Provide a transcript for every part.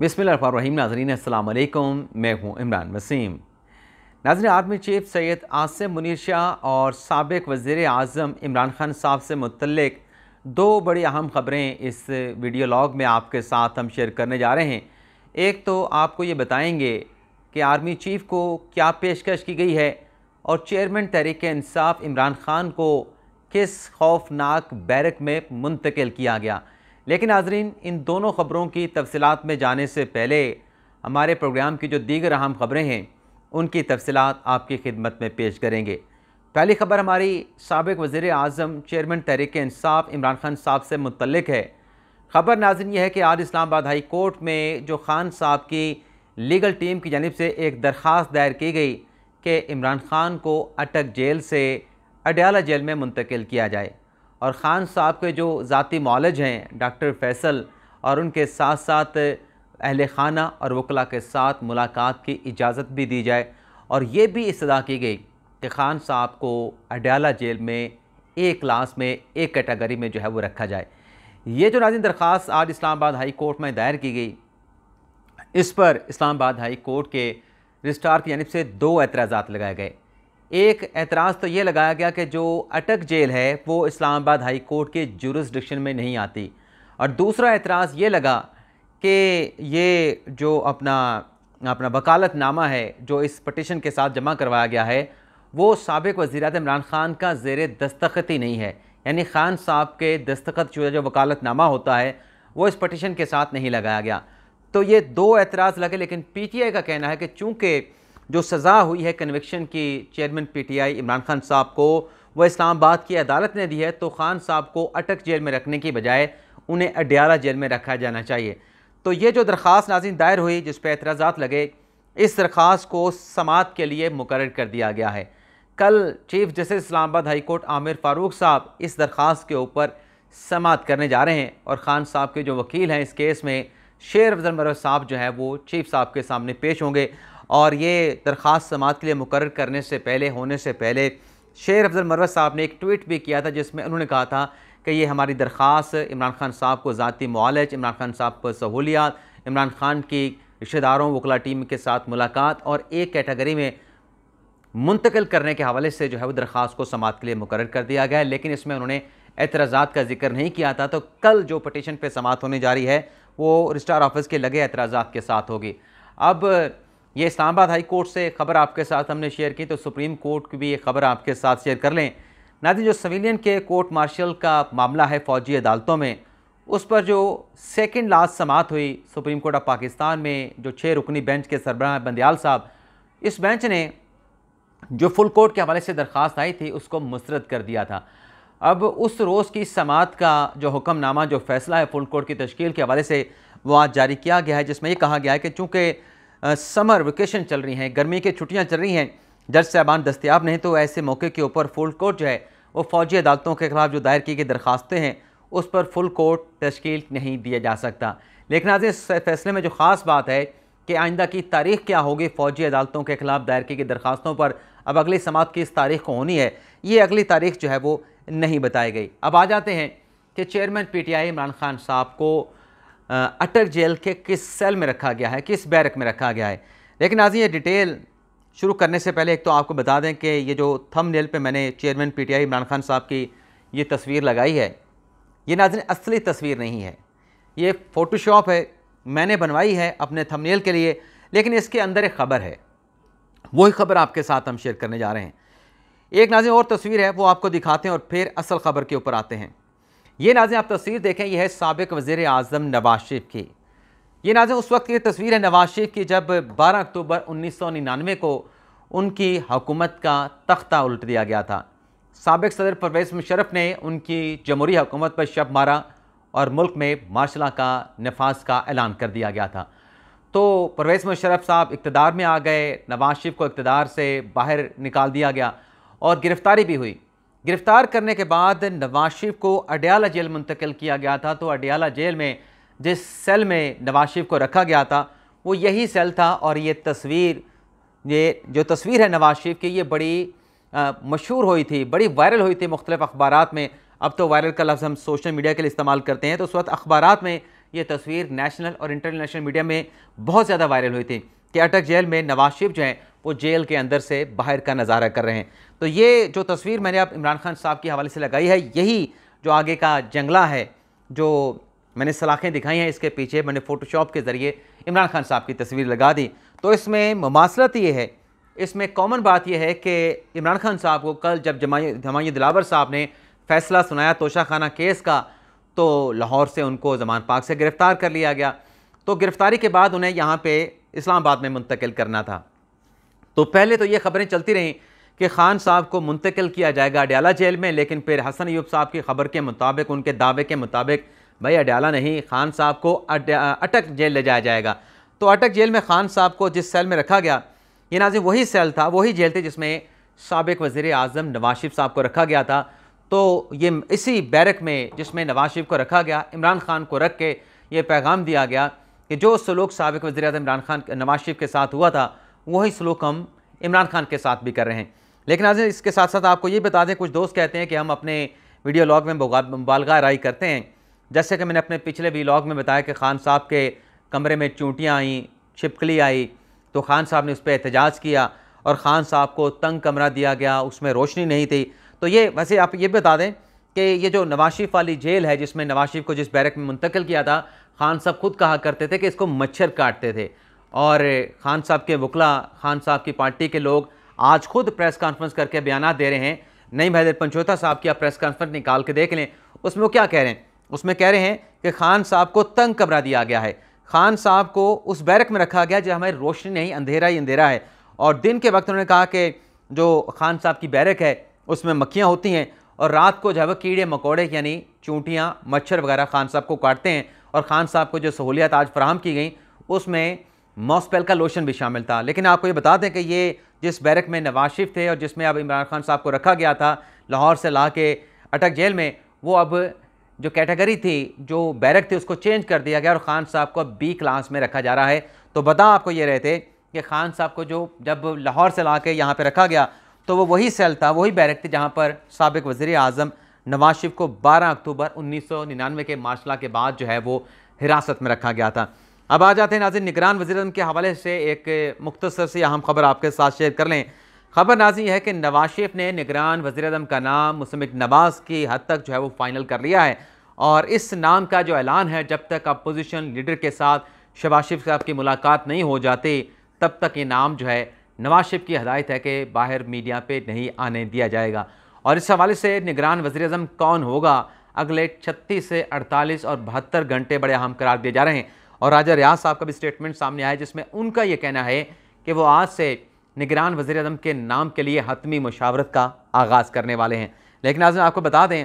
बिसमीम नाजरीन असल मैं हूँ इमरान वसीम नाजर आर्मी चीफ सैद आसम मुनिर शाह और सबक वज़र अजम इमरान खान साहब से मुतलक दो बड़ी अहम ख़बरें इस वीडियो लॉग में आपके साथ हम शेयर करने जा रहे हैं एक तो आपको ये बताएँगे कि आर्मी चीफ़ को क्या पेशकश की गई है और चेयरमैन तहरीक इंसाफ इमरान खान को किस खौफनाक बैरक में मुंतकिल किया गया लेकिन नाजरीन इन दोनों ख़बरों की तफसलत में जाने से पहले हमारे प्रोग्राम की जो दीगर अहम ख़बरें हैं उनकी तफसलत आपकी खिदमत में पेश करेंगे पहली खबर हमारी सबक वज़ी अजम चेयरमैन तहरीक इंसाफ इमरान खान साहब से मुतलक है खबर नाजन यह है कि आज इस्लामाबाद हाई कोर्ट में जो खान साहब की लीगल टीम की जानब से एक दरख्वास्त दायर की गई कि इमरान खान को अटक जेल से अडयाला जेल में मुंतकिल किया जाए और ख़ान साहब के जो ज़ाती मॉलेज हैं डॉक्टर फैसल और उनके साथ साथ अहल खाना और वकला के साथ मुलाकात की इजाज़त भी दी जाए और ये भी इसदा की गई कि ख़ान साहब को अडयाला जेल में एक क्लास में एक कैटेगरी में जो है वो रखा जाए ये जो नाजिन दरख्वास्त आज इस्लामाबाद हाई कोर्ट में दायर की गई इस पर इस्लामाबाद हाई कोर्ट के रजिस्ट्रार की जानब से दो एतराज लगाए गए एक एतराज़ तो ये लगाया गया कि जो अटक जेल है वो इस्लामाबाद हाई कोर्ट के जुरिस्डिक्शन में नहीं आती और दूसरा एतराज़ ये लगा कि ये जो अपना अपना वकालतनामा है जो इस पटिशन के साथ जमा करवाया गया है वो सबक वजी इमरान ख़ान का जेर दस्तखत ही नहीं है यानी ख़ान साहब के दस्तखत जो जो वकालतनामा होता है वो इस पटिशन के साथ नहीं लगाया गया तो ये दो एतराज़ लगे लेकिन पी टी आई का कहना है कि चूँकि जो सज़ा हुई है कन्विक्शन की चेयरमैन पीटीआई इमरान खान साहब को वह इस्लामाबाद की अदालत ने दी है तो खान साहब को अटक जेल में रखने की बजाय उन्हें अड्याला जेल में रखा जाना चाहिए तो ये जो दरख्वास्त नाजिन दायर हुई जिस पर एतराज़ात लगे इस दरख्वास को समात के लिए मुकर कर दिया गया है कल chief justice Islamabad high court Aamir Farooq साहब इस दरख्वास के ऊपर समात करने जा रहे हैं और ख़ान साहब के जो वकील हैं इस केस में शेर अफजल मरव साहब जो है वो चीफ साहब के सामने पेश होंगे और ये दरख्वास्त समात के लिए मुकर करने से पहले होने से पहले शेर अफजल मरवत साहब ने एक ट्वीट भी किया था जिसमें उन्होंने कहा था कि ये हमारी दरख्वास इमरान खान साहब को ज़ाती मालज इमरान खान साहब को सहूलियात इमरान खान की रिश्तेदारों वकला टीम के साथ मुलाकात और एक कैटेगरी में मुंतकिल करने के हवाले से जो है वो दरख्वास्त को समात के लिए मुकर कर दिया गया है लेकिन इसमें उन्होंने एतराज़ा का जिक्र नहीं किया था तो कल जो पटिशन पर समात होने जा रही है वो रजिस्ट्रार ऑफिस के लगे एतराज़ात के साथ होगी अब ये इस्लामाबाद हाई कोर्ट से खबर आपके साथ हमने शेयर की तो सुप्रीम कोर्ट की भी ये खबर आपके साथ शेयर कर लें नाजिन जो सविलियन के कोर्ट मार्शल का मामला है फ़ौजी अदालतों में उस पर जो सेकंड लास्ट समात हुई सुप्रीम कोर्ट ऑफ पाकिस्तान में जो छः रुकनी बेंच के सरबराह बंदयाल साहब इस बेंच ने जो फुल कोर्ट के हवाले से दरख्वास्त आई थी उसको मुस्रद कर दिया था अब उस रोज़ की समात का जो हुक्मनामा जो फैसला है फुल कोर्ट की तश्ील के हवाले से वो आज जारी किया गया है जिसमें ये कहा गया है कि चूँकि समर वेकेशन चल रही हैं गर्मी की छुट्टियाँ चल रही हैं जज साहबान दस्तियाब नहीं तो ऐसे मौके के ऊपर फुल कोर्ट जो है वो फौजी अदालतों के खिलाफ जो दायर की गई दरखास्तें हैं उस पर फुल कोर्ट तश्कील नहीं दिया जा सकता लेकिन आज इस फैसले में जो ख़ास बात है कि आइंदा की तारीख क्या होगी फ़ौजी अदालतों के खिलाफ दायर की गई दरखास्तों पर अब अगली समाप्त की इस तारीख को होनी है ये अगली तारीख जो है वो नहीं बताई गई अब आ जाते हैं कि चेयरमैन आई इमरान खान साहब को अटक जेल के किस सेल में रखा गया है किस बैरक में रखा गया है लेकिन आज ये डिटेल शुरू करने से पहले एक तो आपको बता दें कि ये जो थम नेल पर मैंने चेयरमैन पीटीआई इमरान खान साहब की ये तस्वीर लगाई है ये नाजन असली तस्वीर नहीं है ये फ़ोटोशॉप है मैंने बनवाई है अपने थंबनेल के लिए लेकिन इसके अंदर एक ख़बर है वही ख़बर आपके साथ हम शेयर करने जा रहे हैं एक नाजन और तस्वीर है वो आपको दिखाते हैं और फिर असल ख़बर के ऊपर आते हैं ये नाजें आप तस्वीर देखें यह है सबक वज़ी अजम नवाज शरीफ की ये नाजें उस वक्त की तस्वीर है नवाज शरीफ की जब 12 अक्टूबर उन्नीस सौ निन्यानवे को उनकी हुकूमत का तख्ता उल्ट दिया गया था सबक सदर परवेज मुशरफ ने उनकी जमहूरी हुकूमत पर शब मारा और मुल्क में मार्शला का नफाज का ऐलान कर दिया गया था तो परवेज़ मुशरफ साहब इकतदार में आ गए नवाज शरीफ को इकतदार से बाहर निकाल दिया गया और गिरफ़्तारी भी हुई गिरफ्तार करने के बाद नवाज शरीफ को अडयाला जेल मुंतकिल किया गया था तो अडयाला जेल में जिस सेल में नवाज शरीफ को रखा गया था वो यही सेल था और ये तस्वीर ये जो तस्वीर है नवाज शरीफ की ये बड़ी मशहूर हुई थी बड़ी वायरल हुई थी मुख्तलिफ अखबार में अब तो वायरल का लफ्ज़ हम सोशल मीडिया के लिए इस्तेमाल करते हैं तो उस वक्त अखबार में ये तस्वीर नेशनल और इंटरनेशनल मीडिया में बहुत ज़्यादा वायरल हुई थी कि अटक जेल में नवाज शरीफ जो हैं वो जेल के अंदर से बाहर का नज़ारा कर रहे हैं तो ये जो तस्वीर मैंने आप इमरान खान साहब के हवाले से लगाई है यही जो आगे का जंगला है जो मैंने सलाखें दिखाई हैं इसके पीछे मैंने फ़ोटोशॉप के ज़रिए इमरान खान साहब की तस्वीर लगा दी तो इसमें ममासलत ये है इसमें कॉमन बात यह है कि इमरान खान साहब को कल जब जमाई दिलावर साहब ने फैसला सुनाया तोशाखाना केस का तो लाहौर से उनको जमान पाक से गिरफ़्तार कर लिया गया तो गिरफ़्तारी के बाद उन्हें यहाँ पे इस्लामाबाद में मुंतकिल करना था तो पहले तो ये खबरें चलती रहीं कि खान साहब को मुंतकिल किया जाएगा अड्याला जेल में लेकिन फिर हसन यूब साहब की खबर के मुताबिक उनके दावे के मुताबिक भाई अड्याला नहीं खान साहब को अटक जेल ले जाया जाएगा तो अटक जेल में खान साहब को जिस सेल में रखा गया ये नाजिम वही सेल था वही जेल थी जिसमें सबक वज़ी अजम नवाज शिफ साहब को रखा गया था तो ये इसी बैरक में जिसमें नवाज शरीफ को रखा गया इमरान खान को रख के ये पैगाम दिया गया कि जो सलूक सबक वज़ी अजम इमरान खान नवाज शरीफ के साथ हुआ था वही सलूक हम इमरान खान के साथ भी कर रहे हैं लेकिन आज इसके साथ साथ आपको ये बता दें कुछ दोस्त कहते हैं कि हम अपने वीडियो लॉग में बालगा राई करते हैं जैसे कि मैंने अपने पिछले लॉग में बताया कि खान साहब के कमरे में चूंटियाँ आई छिपकली आई तो खान साहब ने उस पर एहतजाज किया और ख़ान साहब को तंग कमरा दिया गया उसमें रोशनी नहीं थी तो ये वैसे आप ये बता दें कि ये जो नवाज शरीफ वाली जेल है जिसमें नवाज शरीफ को जिस बैरक में मुंतकिल किया था खान साहब खुद कहा करते थे कि इसको मच्छर काटते थे और खान साहब के वकला खान साहब की पार्टी के लोग आज खुद प्रेस कॉन्फ्रेंस करके बयान दे रहे हैं नई भाई पंचोता साहब की आप प्रेस कॉन्फ्रेंस निकाल के देख लें उसमें वो क्या कह रहे हैं उसमें कह रहे हैं कि खान साहब को तंग कमरा दिया गया है खान साहब को उस बैरक में रखा गया जहाँ हमें रोशनी नहीं अंधेरा ही अंधेरा है और दिन के वक्त उन्होंने कहा कि जो खान साहब की बैरक है उसमें मक्खियाँ होती हैं और रात को जो है वह कीड़े मकोड़े यानी चूंटियाँ मच्छर वगैरह खान साहब को काटते हैं और खान साहब को जो सहूलियत आज फ्राहम की गई उसमें मॉस्पेल का लोशन भी शामिल था लेकिन आपको ये बता दें कि ये जिस बैरक में नवाज शरीफ थे और जिसमें अब इमरान खान साहब को रखा गया था लाहौर से ला के अटक जेल में वो अब जो कैटेगरी थी जो बैरक थी उसको चेंज कर दिया गया और ख़ान साहब को अब बी क्लास में रखा जा रहा है तो बता आपको ये रहे थे कि ख़ान साहब को जो जब लाहौर से ला के यहाँ पर रखा गया तो वो वही सेल था वही बैरक थी जहाँ पर सबक वज़र अजम नवाज शिफ को बारह अक्टूबर निन्यानवे के मार्शला के बाद जो है वो हिरासत में रखा गया था अब आ जाते हैं नाजिन निगरान वजी के हवाले से एक मुख्तसर सी अहम खबर आपके साथ शेयर कर लें खबर नाजी है कि नवाज शरीफ ने निगरान वजी का नाम मुसमिक नवाज की हद तक जो है वो फाइनल कर लिया है और इस नाम का जो ऐलान है जब तक अपोजिशन लीडर के साथ शबाज शरीफ साहब की मुलाकात नहीं हो जाती तब तक ये नाम जो है नवाज शरीफ की हदायत है कि बाहर मीडिया पे नहीं आने दिया जाएगा और इस हवाले से निगरान वजी कौन होगा अगले छत्तीस से अड़तालीस और बहत्तर घंटे बड़े अहम करार दिए जा रहे हैं और राजा रियाज साहब का भी स्टेटमेंट सामने आया जिसमें उनका यह कहना है कि वो आज से निगरान वजी अजम के नाम के लिए हतमी मशावरत का आगाज़ करने वाले हैं लेकिन आज आपको बता दें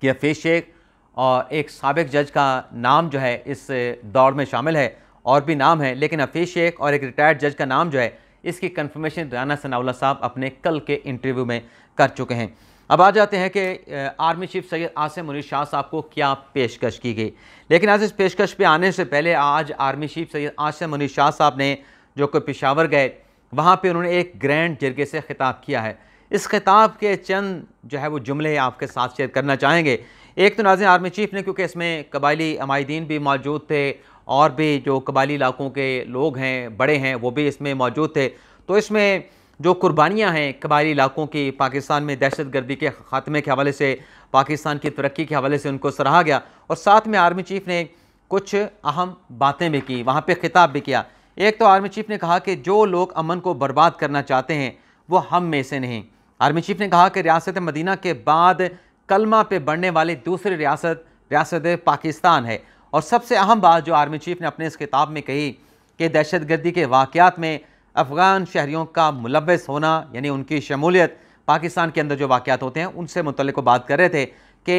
कि हफीज़ शेख और एक सबक जज का नाम जो है इस दौड़ में शामिल है और भी नाम है लेकिन हफीज़ शेख और एक रिटायर्ड जज का नाम जो है इसकी कन्फर्मेशन राना सनाउल्ला साहब अपने कल के इंटरव्यू में कर चुके हैं अब आ जाते हैं कि आर्मी चीफ सैयद आसिम उनी शाह साहब को क्या पेशकश की गई लेकिन आज इस पेशकश पे आने से पहले आज आर्मी चीफ सैयद आसिम उनी शाह साहब ने जो कि पेशावर गए वहाँ पे उन्होंने एक ग्रैंड जरगे से ख़िताब किया है इस खिताब के चंद जो है वो जुमले आपके साथ शेयर करना चाहेंगे एक तो नाजिन आर्मी चीफ ने क्योंकि इसमें कबायली अमायदीन भी मौजूद थे और भी जो कबायली इलाकों के लोग हैं बड़े हैं वो भी इसमें मौजूद थे तो इसमें जो कुर्बानियाँ हैं कबायली इलाकों की पाकिस्तान में दहशत गर्दी के खात्मे के हवाले से पाकिस्तान की तरक्की के हवाले से उनको सराहा गया और साथ में आर्मी चीफ़ ने कुछ अहम बातें भी की वहाँ पर खिताब भी किया एक तो आर्मी चीफ़ ने कहा कि जो लोग अमन को बर्बाद करना चाहते हैं वो हम में से नहीं आर्मी चीफ़ ने कहा कि रियासत मदीना के बाद कलमा पे बढ़ने वाली दूसरी रियासत रियासत पाकिस्तान है और सबसे अहम बात जो आर्मी चीफ़ ने अपने इस किताब में कही कि दहशतगर्दी के वाक़ात में अफ़गान शहरीों का मुलवस होना यानी उनकी शमूलियत पाकिस्तान के अंदर जो वाक़ात होते हैं उनसे मुतल बात कर रहे थे कि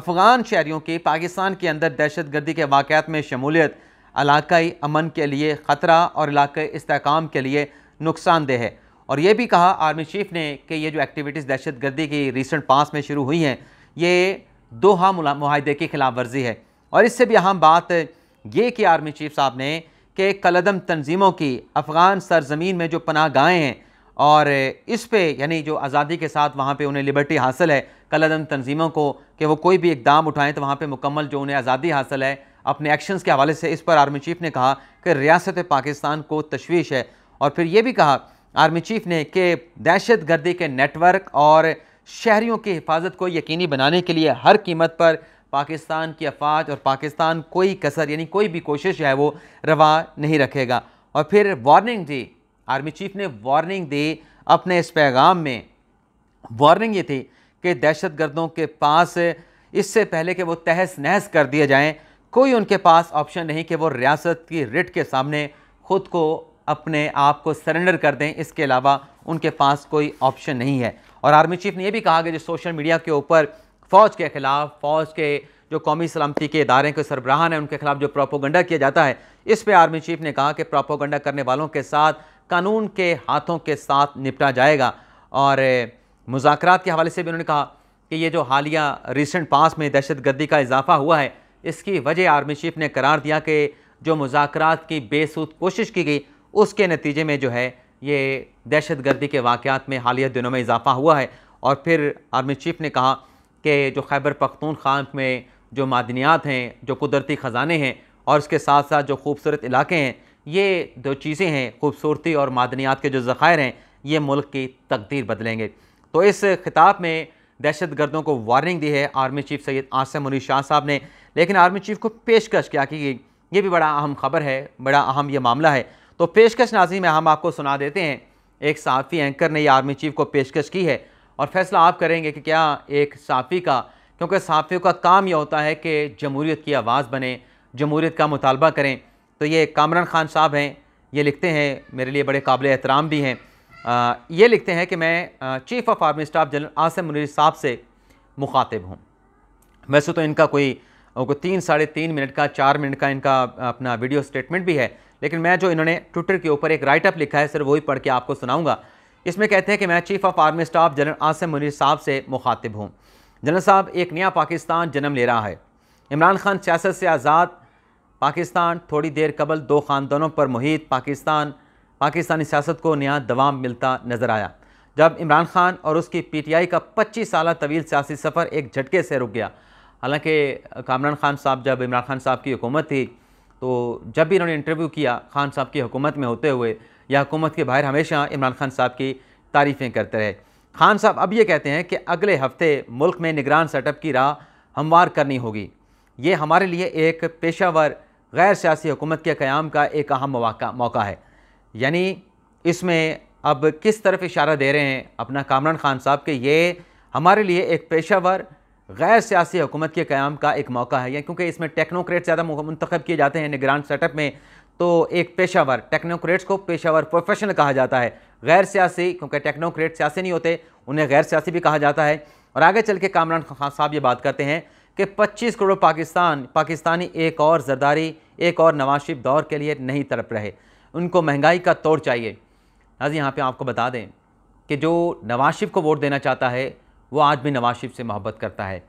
अफ़गान शहरीों की पाकिस्तान के अंदर दहशत गर्दी के वाक़ात में शमूलियत इलाकई अमन के लिए ख़तरा और इलाके इसकाम के लिए नुकसानदेह है और ये भी कहा आर्मी चीफ ने कि ये जो एक्टिविटीज़ दहशत गर्दी की रिसेंट पास में शुरू हुई हैं ये दोहा माहदे की खिलाफ वर्जी है और इससे भी अहम बात ये कि आर्मी चीफ साहब ने के कलदम तंजीमों की अफ़गान सरजमीन में जो पनाह गाहें हैं और इस पे यानी जो आज़ादी के साथ वहाँ पे उन्हें लिबर्टी हासिल है कलदम तंजीमों को कि वो कोई भी इकदाम उठाएं तो वहाँ पे मुकम्मल जो उन्हें आज़ादी हासिल है अपने एक्शंस के हवाले से इस पर आर्मी चीफ़ ने कहा कि रियासत पाकिस्तान को तशवीश है और फिर ये भी कहा आर्मी चीफ़ ने कि दहशत गर्दी के नेटवर्क और शहरीों की हिफाजत को यकीनी बनाने के लिए हर कीमत पर पाकिस्तान की अफवाज और पाकिस्तान कोई कसर यानी कोई भी कोशिश है वो रवा नहीं रखेगा और फिर वार्निंग दी आर्मी चीफ ने वार्निंग दी अपने इस पैगाम में वार्निंग ये थी कि दहशत गर्दों के पास इससे पहले कि वो तहस नहस कर दिए जाएँ कोई उनके पास ऑप्शन नहीं कि वो रियासत की रिट के सामने ख़ुद को अपने आप को सरेंडर कर दें इसके अलावा उनके पास कोई ऑप्शन नहीं है और आर्मी चीफ ने यह भी कहा कि जो सोशल मीडिया के ऊपर फ़ौज के ख़िलाफ़ फ़ौज के जो कौमी सलामती के इदारे के सरबराहान हैं उनके खिलाफ जो प्रोपोगंडा किया जाता है इस पर आर्मी चीफ ने कहा कि प्रोपोगंडा करने वालों के साथ कानून के हाथों के साथ निपटा जाएगा और मुजाकर के हवाले से भी उन्होंने कहा कि ये जो हालिया रिसेंट पास में दहशत गर्दी का इजाफा हुआ है इसकी वजह आर्मी चीफ ने करार दिया कि जो मुजाकर की बेसूद कोशिश की गई उसके नतीजे में जो है ये दहशत गर्दी के वाक़ में हालिया दिनों में इजाफा हुआ है और फिर आर्मी चीफ ने कहा कि जो खैबर खान में जो मादनियात हैं जो कुदरती ख़जाने हैं और इसके साथ साथ जो खूबसूरत इलाके हैं ये दो चीज़ें हैं खूबसूरती और मादनियात के जो ज़ख़ायर हैं ये मुल्क की तकदीर बदलेंगे तो इस खिताब में दहशत गर्दों को वार्निंग दी है आर्मी चीफ सैद आसम अली शाह साहब ने लेकिन आर्मी चीफ को पेशकश क्या की गई ये भी बड़ा अहम खबर है बड़ा अहम ये मामला है तो पेशकश नाजी में हम आपको सुना देते हैं एक सहाफ़ी एंकर ने यह आर्मी चीफ को पेशकश की है और फैसला आप करेंगे कि क्या एक साफ़ी का क्योंकि साफ़ियों का काम यह होता है कि जमहूरीत की आवाज़ बने जमहूरीत का मुतालबा करें तो ये कामरान ख़ान साहब हैं ये लिखते हैं मेरे लिए बड़े काबिल एहतराम भी हैं ये लिखते हैं कि मैं chief of army staff general Asim Munir साहब से मुखातिब हूँ वैसे तो इनका कोई को तीन साढ़े तीन मिनट का चार मिनट का इनका अपना वीडियो स्टेटमेंट भी है लेकिन मैं जो इन्होंने ट्विटर के ऊपर एक राइटअप लिखा है सिर्फ वही पढ़ के आपको सुनाऊँगा इसमें कहते हैं कि मैं chief of army staff general Asim Munir साहब से मुखातिब हूँ जनरल साहब एक नया पाकिस्तान जन्म ले रहा है इमरान खान सियासत से आज़ाद पाकिस्तान थोड़ी देर कबल दो ख़ानदानों पर मुहित पाकिस्तान पाकिस्तानी सियासत को नया दवाम मिलता नज़र आया जब इमरान खान और उसकी पी टी आई का पच्चीस साल तवील सियासी सफ़र एक झटके से रुक गया हालांकि कामरान खान साहब जब इमरान खान साहब की हुकूमत थी तो जब भी इन्होंने इंटरव्यू किया खान साहब की हुकूमत में होते हुए या हुकूमत के बाहर हमेशा इमरान खान साहब की तारीफ़ें करते रहे खान साहब अब ये कहते हैं कि अगले हफ्ते मुल्क में निगरान सेटअप की राह हमवार करनी होगी ये हमारे लिए एक पेशावर गैर सियासी हुकूमत के क़्याम का एक अहम मौका है यानी इसमें अब किस तरफ इशारा दे रहे हैं अपना कामरान खान साहब के ये हमारे लिए एक पेशावर गैर सियासी हुकूमत के क़्याम का एक मौका है या क्योंकि इसमें टेक्नोक्रेट ज़्यादा मुंतखब किए जाते हैं निगरान सेटअप में तो एक पेशावर टेक्नोक्रेट्स को पेशावर प्रोफेशनल कहा जाता है गैर सियासी क्योंकि टेक्नोक्रेट सियासी नहीं होते उन्हें गैर सियासी भी कहा जाता है और आगे चल के कामरान खान साहब ये बात करते हैं कि 25 करोड़ पाकिस्तान पाकिस्तानी एक और जरदारी एक और नवाज शरीफ दौर के लिए नहीं तड़प रहे उनको महंगाई का तोड़ चाहिए आज यहाँ पे आपको बता दें कि जो नवाज शरीफ को वोट देना चाहता है वो आज भी नवाज शरीफ से मोहब्बत करता है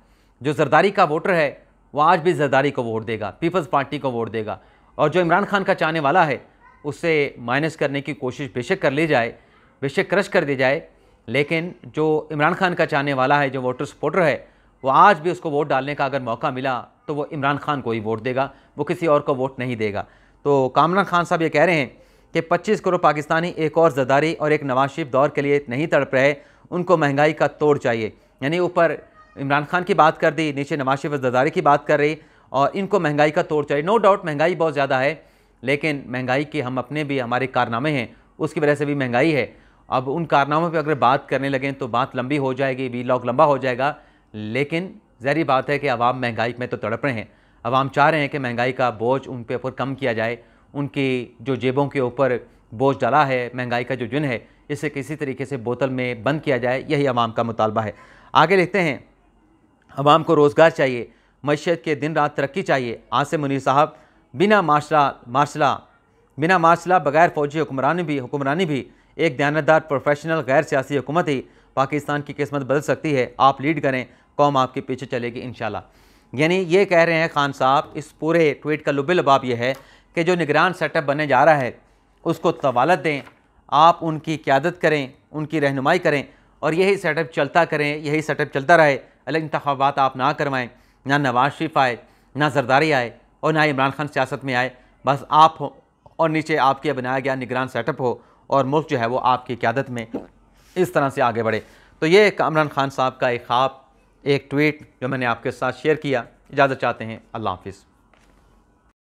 जो जरदारी का वोटर है वो आज भी जरदारी को वोट देगा पीपल्स पार्टी को वोट देगा और जो इमरान खान का चाहने वाला है उससे माइनस करने की कोशिश बेशक कर ली जाए बेशक क्रश कर दी जाए लेकिन जो इमरान खान का चाहने वाला है जो वोटर सपोर्टर है वो आज भी उसको वोट डालने का अगर मौका मिला तो वो इमरान खान को ही वोट देगा वो किसी और को वोट नहीं देगा तो कामरान खान साहब ये कह रहे हैं कि 25 करोड़ पाकिस्तानी एक और जदारी और एक नवाज शरीफ दौर के लिए नहीं तड़प रहे उनको महंगाई का तोड़ चाहिए यानी ऊपर इमरान खान की बात कर दी नीचे नवाज शरीफ जदारी की बात कर रही और इनको महंगाई का तोड़ चाहिए नो डाउट महंगाई बहुत ज़्यादा है लेकिन महंगाई के हम अपने भी हमारे कारनामे हैं उसकी वजह से भी महंगाई है अब उन कारनामों पर अगर बात करने लगें तो बात लंबी हो जाएगी वी लॉक लंबा हो जाएगा लेकिन जहरी बात है कि आवाम महंगाई में तो तड़प रहे हैं आवाम चाह रहे हैं कि महंगाई का बोझ उन पर ऊपर कम किया जाए उनकी जो जेबों के ऊपर बोझ डाला है महंगाई का जो जुन है इसे किसी तरीके से बोतल में बंद किया जाए यही आवाम का मुतालबा है आगे लिखते हैं आवाम को रोज़गार चाहिए मैशत के दिन रात तरक्की चाहिए आसिम मुनीर साहब बिना मार्शला मार्शला बिना मार्शला बगैर फौजी हुक्मरानी भी हुक्मरानी भी एक दयानतदार प्रोफेशनल गैर सियासी हुकूमत ही पाकिस्तान की किस्मत बदल सकती है आप लीड करें कौम आपके पीछे चलेगी इन यानी ये कह रहे हैं खान साहब इस पूरे ट्वीट का लुबे लबाब यह है कि जो निगरान सेटअप बनने जा रहा है उसको तवालत दें आप उनकी क्यादत करें उनकी रहनुमाई करें और यही सेटअप चलता करें यही सेटअप चलता रहे अलग इंतबात आप ना करवाएं ना नवाज शरीफ आए ना जरदारी आए और ना इमरान खान सियासत में आए बस आप हो और नीचे आपके बनाया गया निगरान सेटअप हो और मुल्क जो है वो आपकी क्यादत में इस तरह से आगे बढ़े तो ये इमरान खान साहब का एक ख्वाब एक ट्वीट जो मैंने आपके साथ शेयर किया इजाज़त चाहते हैं अल्लाह हाफिज़